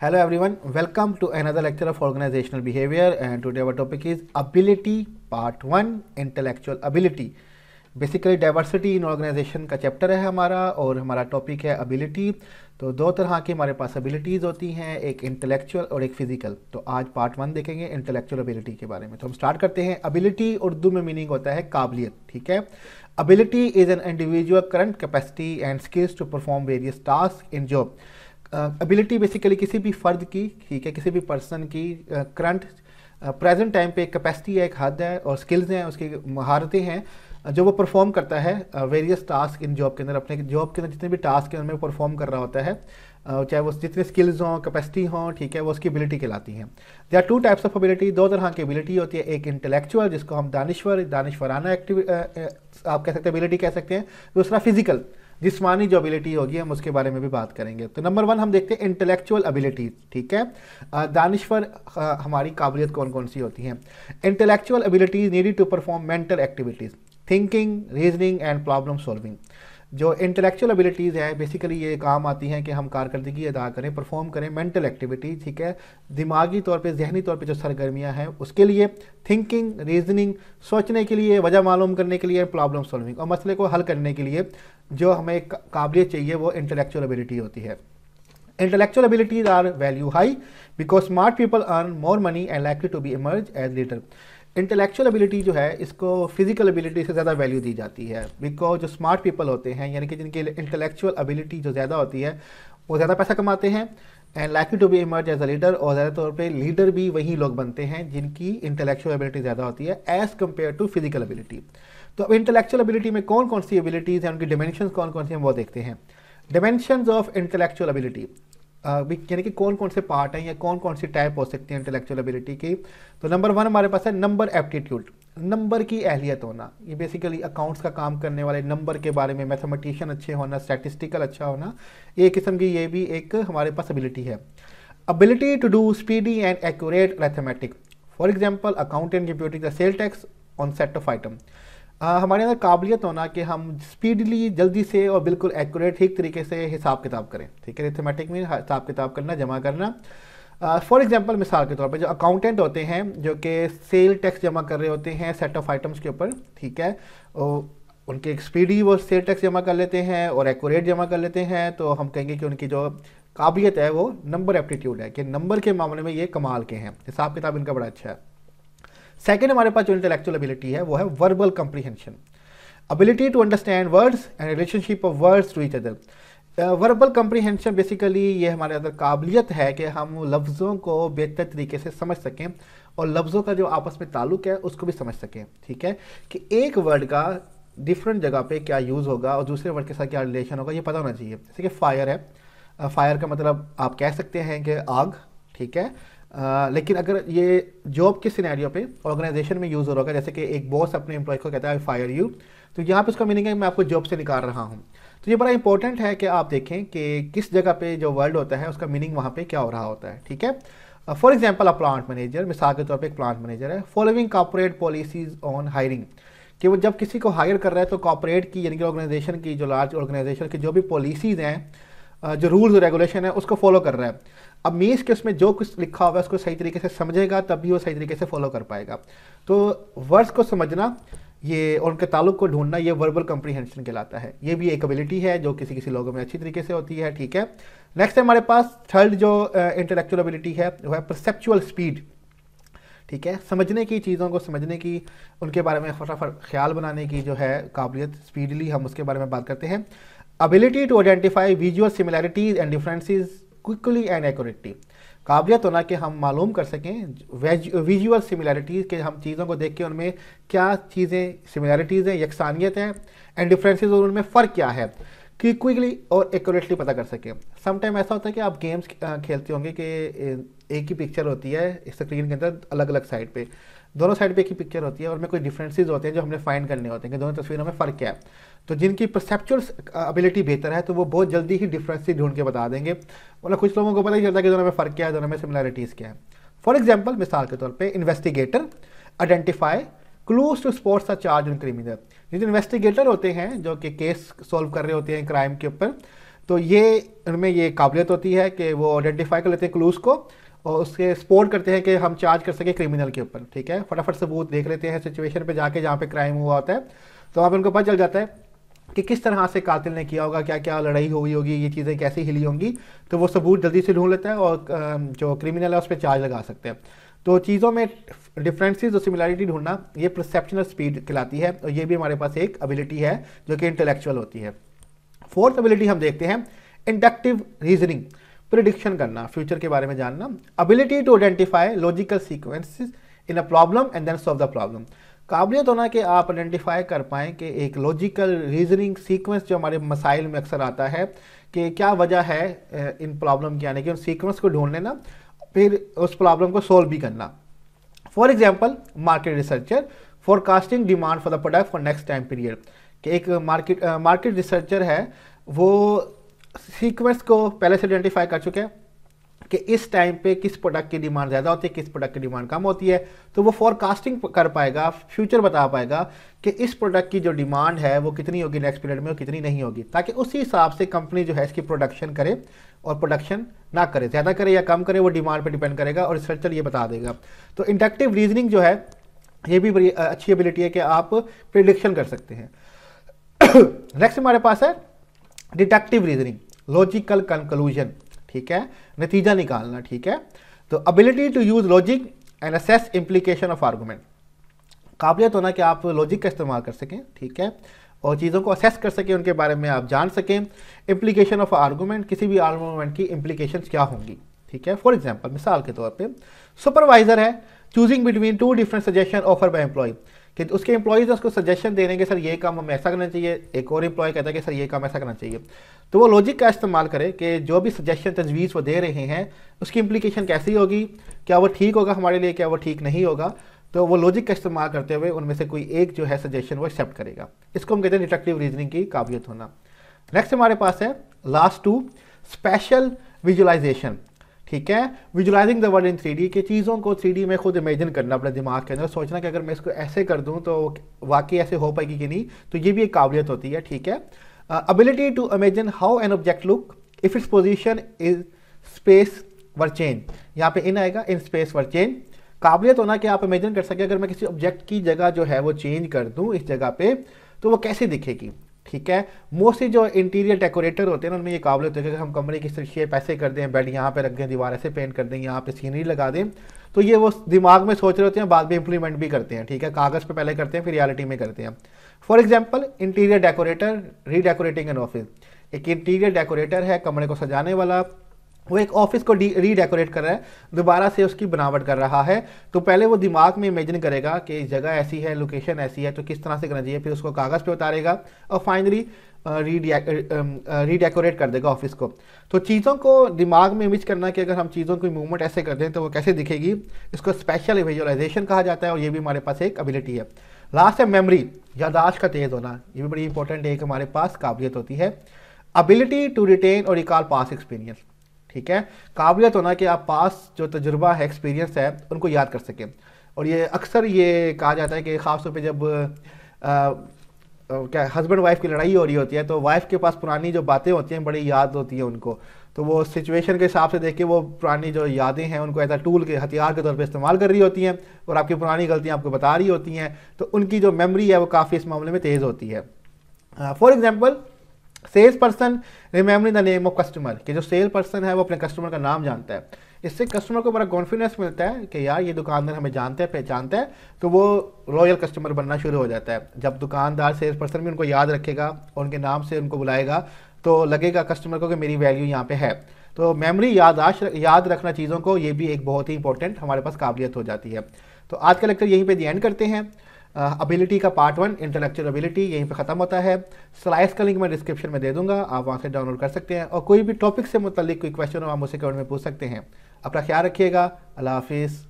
Hello everyone, welcome to another lecture of organisational behaviour and today our topic is ability part one intellectual ability basically diversity in organisation का chapter है हमारा और हमारा topic है ability तो दो तरह की हमारे पास अबिलिटीज़ होती हैं एक इंटेलेक्चुअल और एक फिजिकल तो आज पार्ट वन देखेंगे इंटेलेक्चुअल अबिलिटी के बारे में तो हम स्टार्ट करते हैं अबिलिटी उर्दू में मीनिंग होता है काबिलियत ठीक है ability is an individual current capacity and skills to perform various task in job ability basically किसी भी फ़र्द की ठीक है किसी भी पर्सन की करंट प्रेजेंट टाइम पे एक कैपेसिटी है एक हद है और स्किल्स हैं उसकी महारतें हैं जो वो परफॉर्म करता है वेरियस टास्क इन जॉब के अंदर अपने जॉब के अंदर जितने भी टास्क हैं उनमें परफॉर्म कर रहा होता है चाहे वो जितने स्किल्स हों कैपेसिटी हों ठीक है वो उसकी एबिलिटी कहलाती हैं there are two types of ability दो तरह की एबिलिटी होती है एक इंटेलेक्चुअल जिसको हम दानश्वर दानश्वराना एक्टिव आप कह सकते हैं एबिलिटी कह सकते हैं दूसरा फिजिकल जिसमानी जो एबिलिटी होगी हम उसके बारे में भी बात करेंगे तो नंबर वन हम देखते हैं इंटेलेक्चुअल अबिलिटी ठीक है दानिश्वर हमारी काबिलियत कौन कौन सी होती हैं intellectual ability needed to perform mental activities thinking reasoning and problem solving जो इंटेलेक्चुअल एबिलिटीज़ है बेसिकली ये काम आती हैं कि हम कारकर्दगी अदा करें परफॉर्म करें मेंटल एक्टिविटी ठीक है दिमागी तौर पे जहनी तौर पे जो सरगर्मियां हैं उसके लिए थिंकिंग रीजनिंग सोचने के लिए वजह मालूम करने के लिए प्रॉब्लम सॉल्विंग और मसले को हल करने के लिए जो हमें काबिलियत चाहिए वो इंटेलेक्चुअल एबिलिटी होती है intellectual abilities are value high because smart people earn more money and likely to be emerge as leader intellectual ability जो है इसको फिजिकल एबिलिटी से ज़्यादा वैल्यू दी जाती है बिकॉज जो स्मार्ट पीपल होते हैं यानी कि जिनकी इंटेलेक्चुअल एबिलिटी जो ज़्यादा होती है वो ज़्यादा पैसा कमाते हैं and likely to be emerge as a leader और ज़्यादा तौर पर लीडर भी वही लोग बनते हैं जिनकी इंटेलेक्चुअल एबिलिटी ज़्यादा होती है as compare to physical ability तो अब इंटेलेक्चुअल एबिलिटी में कौन कौन सी एबिलिटीज़ हैं उनकी डिमेंशन कौन कौन सी हैं वो देखते हैं डिमेंशन ऑफ इंटेलेक्चुअल एबिलिटी यानी कि कौन कौन से पार्ट हैं या कौन कौन सी टाइप हो सकती है इंटेलेक्चुअल एबिलिटी की तो नंबर वन हमारे पास है नंबर एप्टीट्यूड नंबर की अहलियत होना ये बेसिकली अकाउंट्स का काम करने वाले नंबर के बारे में मैथमेटिशियन अच्छे होना स्टैटिस्टिकल अच्छा होना ये किस्म की ये भी एक हमारे पास एबिलिटी है ability to do speedy and accurate mathematic for example accountant computing the sale tax on set of item ah, हमारे अंदर काबिलियत होना कि हम स्पीडली जल्दी से और बिल्कुल एक्यूरेट ठीक तरीके से हिसाब किताब करें ठीक है रिथमेटिक में हिसाब किताब करना जमा करना फॉर uh, एग्जांपल मिसाल के तौर पर जो अकाउंटेंट होते हैं जो कि सेल टैक्स जमा कर रहे होते हैं सेट ऑफ आइटम्स के ऊपर ठीक है और उनके स्पीडी वो सेल टैक्स जमा कर लेते हैं और एक्यूरेट जमा कर लेते हैं तो हम कहेंगे कि उनकी जो काबिलियत है वो नंबर एप्टीट्यूड है कि नंबर के मामले में ये कमाल के हैं हिसाब किताब इनका बड़ा अच्छा है सेकेंड हमारे पास जो इंटेलेक्चुअल एबिलिटी है वो है verbal comprehension ability to understand words and relationship of words to each other verbal comprehension basically ये हमारे अंदर काबिलियत है कि हम लफ्ज़ों को बेहतर तरीके से समझ सकें और लफ्ज़ों का जो आपस में ताल्लुक है उसको भी समझ सकें ठीक है कि एक वर्ड का डिफरेंट जगह पे क्या यूज़ होगा और दूसरे वर्ड के साथ क्या रिलेशन होगा ये पता होना चाहिए जैसे कि फायर है फायर uh, का मतलब आप कह सकते हैं कि आग ठीक है आ, लेकिन अगर ये जॉब के सिनेरियो पे ऑर्गेनाइजेशन में यूज़ हो रहा होगा जैसे कि एक बॉस अपने एम्प्लॉय को कहता है फायर यू तो यहाँ पे उसका मीनिंग है मैं आपको जॉब से निकाल रहा हूँ तो ये बड़ा इंपॉर्टेंट है कि आप देखें कि किस जगह पे जो वर्ड होता है उसका मीनिंग वहाँ पे क्या हो रहा होता है ठीक है for example a plant manager मिसाल के तौर पर एक प्लांट मैनेजर है following corporate policies on hiring कि वो जब किसी को हायर कर रहा है तो कॉपोरेट की यानी कि ऑर्गेनाइजेशन की जो लार्ज ऑर्गेनाइजेशन की जो भी पॉलिसीज़ हैं जो रूल्स और रेगुलेशन है उसको फॉलो कर रहा है अब मीन्स के उसमें जो कुछ लिखा हुआ है उसको सही तरीके से समझेगा तब भी वो सही तरीके से फॉलो कर पाएगा तो वर्ड्स को समझना ये और उनके ताल्लुक को ढूंढना ये वर्बल कंप्रीहेंशन कहलाता है ये भी एक एबिलिटी है जो किसी किसी लोगों में अच्छी तरीके से होती है ठीक है नेक्स्ट है हमारे पास थर्ड जो इंटेलेक्चुअल एबिलिटी है वो है परसेप्चुअल स्पीड ठीक है समझने की चीज़ों को समझने की उनके बारे में फटाफट ख्याल बनाने की जो है काबिलियत स्पीडली हम उसके बारे में बात करते हैं ability to identify visual similarities and differences quickly and accurately काबिलियत होना कि हम मालूम कर सकें विजुअल सिमिलैरिटीज़ के हम चीज़ों को देख के उनमें क्या चीज़ें सिमिलैरिटीज़ हैं यकसानियत हैं एंड डिफरेंसेस और उनमें फ़र्क क्या है कि क्विकली और एकटली पता कर सकें समटाइम ऐसा होता है कि आप गेम्स खेलते होंगे कि एक ही पिक्चर होती है स्क्रीन के अंदर अलग अलग साइड पर दोनों साइड पे एक ही पिक्चर होती है और में कोई डिफरेंसेस होते हैं जो हमने फाइंड करने होते हैं कि दोनों तस्वीरों में फ़र्क क्या है तो जिनकी परसेप्चुअल अबिलिटी uh, बेहतर है तो वो बहुत जल्दी ही डिफरेंसेस ढूंढ के बता देंगे मतलब कुछ लोगों को पता ही चलता है कि दोनों में फ़र्क क्या है दोनों में सिमिलरिटीज़ क्या है फॉर एग्जाम्पल मिसाल के तौर पर investigator identify clues to support a charge in criminal जिन इन्वेस्टिगेटर होते हैं जो कि केस सॉल्व कर रहे होते हैं क्राइम के ऊपर तो ये उनमें ये काबिलियत होती है कि वो आइडेंटिफाई कर लेते हैं क्लूज़ को और उससे सपोर्ट करते हैं कि हम चार्ज कर सकें क्रिमिनल के ऊपर ठीक है फटाफट सबूत देख लेते हैं सिचुएशन पे जाके जहाँ पे क्राइम हुआ होता है तो वहाँ पर उनको पता चल जाता है कि किस तरह से कातिल ने किया होगा क्या क्या लड़ाई हुई होगी ये चीज़ें कैसी हिली होंगी तो वो सबूत जल्दी से ढूंढ लेता है और जो क्रिमिनल है उस पर चार्ज लगा सकते हैं तो चीज़ों में डिफरेंसेस और सिमिलैरिटी ढूंढना ये प्रसप्शनल स्पीड कहलाती है और ये भी हमारे पास एक अबिलिटी है जो कि इंटेलेक्चुअल होती है फोर्थ अबिलिटी हम देखते हैं इंडक्टिव रीजनिंग प्रिडिक्शन करना फ्यूचर के बारे में जानना ability to identify logical sequences in a problem and then solve the problem काबिलियत होना कि आप आइडेंटिफाई कर पाएँ कि एक लॉजिकल रीजनिंग सीक्वेंस जो हमारे मसाइल में अक्सर आता है कि क्या वजह है इन प्रॉब्लम की आने की उन सीक्वेंस को ढूंढ लेना फिर उस प्रॉब्लम को सोल्व भी करना for example market researcher forecasting demand for the product for next time period कि एक मार्केट मार्केट रिसर्चर है वो सीक्वेंस को पहले से आइडेंटिफाई कर चुके हैं कि इस टाइम पे किस प्रोडक्ट की डिमांड ज़्यादा होती है किस प्रोडक्ट की डिमांड कम होती है तो वो फॉरकास्टिंग कर पाएगा फ्यूचर बता पाएगा कि इस प्रोडक्ट की जो डिमांड है वो कितनी होगी नेक्स्ट पीरियड में और कितनी नहीं होगी ताकि उसी हिसाब से कंपनी जो है इसकी प्रोडक्शन करे और प्रोडक्शन ना करे ज़्यादा करे या कम करे वो डिमांड पर डिपेंड करेगा और रिसर्चर ये बता देगा तो इंडक्टिव रीजनिंग जो है ये भी बड़ी अच्छी एबिलिटी है कि आप प्रिडिक्शन कर सकते हैं नेक्स्ट हमारे पास है डिडक्टिव रीजनिंग लॉजिकल कंक्लूजन ठीक है नतीजा निकालना ठीक है तो ability to use logic and assess implication of argument काबिलियत होना कि आप लॉजिक का इस्तेमाल कर सकें ठीक है और चीज़ों को असेस कर सकें उनके बारे में आप जान सकें इम्प्लीकेशन ऑफ आर्गूमेंट किसी भी आर्गूमेंट की इम्प्लीकेशन क्या होंगी ठीक है फॉर एग्जाम्पल मिसाल के तौर पर सुपरवाइजर है choosing between two different suggestion offer by employ कि उसके एम्प्लॉज ने उसको सजेशन दे रहे हैं कि सर ये काम हमें ऐसा करना चाहिए एक और एम्प्लॉय कहता है कि सर ये काम ऐसा करना चाहिए तो वो लॉजिक का इस्तेमाल करें कि जो भी सजेशन तजवीज़ वो दे रहे हैं उसकी इम्प्लीकेशन कैसी होगी क्या वो ठीक होगा हमारे लिए क्या वो ठीक नहीं होगा तो वो लॉजिक का इस्तेमाल करते हुए उनमें से कोई एक जो है सजेशन वो एक्सेप्ट करेगा इसको हम कहते हैं डिटेक्टिव रीजनिंग की काबिलियत होना नेक्स्ट हमारे पास है लास्ट टू स्पेशल विजुलाइजेशन ठीक है visualizing the world in three D चीज़ों को थ्री में खुद इमेजिन करना अपने दिमाग के अंदर सोचना कि अगर मैं इसको ऐसे कर दूँ तो वाकई ऐसे हो पाएगी कि नहीं तो ये भी एक काबिलियत होती है ठीक है ability to imagine how an object look if its position is space were change यहाँ पे इन आएगा इन स्पेस वर चेंज काबिलियत होना कि आप इमेजिन कर सके अगर मैं किसी ऑब्जेक्ट की जगह जो है वो चेंज कर दूँ इस जगह पे तो वो कैसे दिखेगी ठीक है मोस्टली जो इंटीरियर डेकोरेटर होते हैं ना उनमें ये काबिल होती है कि हम कमरे की शीशे पैसे कर दें बेड यहाँ पे रख दें दीवार ऐसे पेंट कर दें यहाँ पे सीनरी लगा दें तो ये वो दिमाग में सोच रहे होते हैं बाद में इंप्लीमेंट भी करते हैं ठीक है कागज़ पे पहले करते हैं फिर रियलिटी में करते हैं for example interior decorator redecorating an office एक इंटीरियर डेकोरेटर है कमरे को सजाने वाला वो एक ऑफिस को रीडेकोरेट कर रहा है दोबारा से उसकी बनावट कर रहा है तो पहले वो दिमाग में इमेजिन करेगा कि जगह ऐसी है लोकेशन ऐसी है तो किस तरह से करना चाहिए फिर उसको कागज़ पे उतारेगा और फाइनली रीडेकोरेट कर देगा ऑफिस को तो चीज़ों को दिमाग में इमेज करना कि अगर हम चीज़ों की मूवमेंट ऐसे कर दें तो वो कैसे दिखेगी इसको स्पेशल विजुअलाइजेशन कहा जाता है और ये भी हमारे पास एक अबिलिटी है लास्ट है मेमोरी यादाश्त का तेज़ होना ये भी बड़ी इंपॉर्टेंट एक हमारे पास काबिलियत होती है अबिलिटी टू रिटेन और रिकॉल पास एक्सपीरियंस ठीक है काबिलियत होना कि आप पास जो तजुर्बा है एक्सपीरियंस है उनको याद कर सकें और ये अक्सर ये कहा जाता है कि ख़ासतौर पर जब आ, क्या हस्बैंड वाइफ की लड़ाई हो रही होती है तो वाइफ के पास पुरानी जो बातें होती हैं बड़ी याद होती है उनको तो वो सिचुएशन के हिसाब से देख के वो पुरानी जो यादें हैं उनको ऐसा टूल के हथियार के तौर पे इस्तेमाल कर रही होती हैं और आपकी पुरानी गलतियां आपको बता रही होती हैं तो उनकी जो मेमोरी है वो काफ़ी इस मामले में तेज़ होती है for uh, example sales person remembering the name of customer कि जो सेल पर्सन है वो अपने कस्टमर का नाम जानता है इससे कस्टमर को बड़ा कॉन्फिडेंस मिलता है कि यार ये दुकानदार हमें जानते हैं पहचानते हैं तो वो रॉयल कस्टमर बनना शुरू हो जाता है जब दुकानदार सेल्स पर्सन भी उनको याद रखेगा और उनके नाम से उनको बुलाएगा तो लगेगा कस्टमर को कि मेरी वैल्यू यहाँ पे है तो मेमोरी यादाश्त याद रखना चीज़ों को ये भी एक बहुत ही इंपॉर्टेंट हमारे पास काबिलियत हो जाती है तो आज का लेक्चर यहीं पर दी एंड करते हैं अबिलिटी uh, का पार्ट वन इंटेलेक्चुअल अबिलिटी यहीं पे ख़त्म होता है स्लाइस का लिंक मैं डिस्क्रिप्शन में दे दूंगा आप वहाँ से डाउनलोड कर सकते हैं और कोई भी टॉपिक से मतलब कोई क्वेश्चन हो आप मुझसे कमेंट में पूछ सकते हैं अपना ख्याल रखिएगा अल्लाह हाफिज़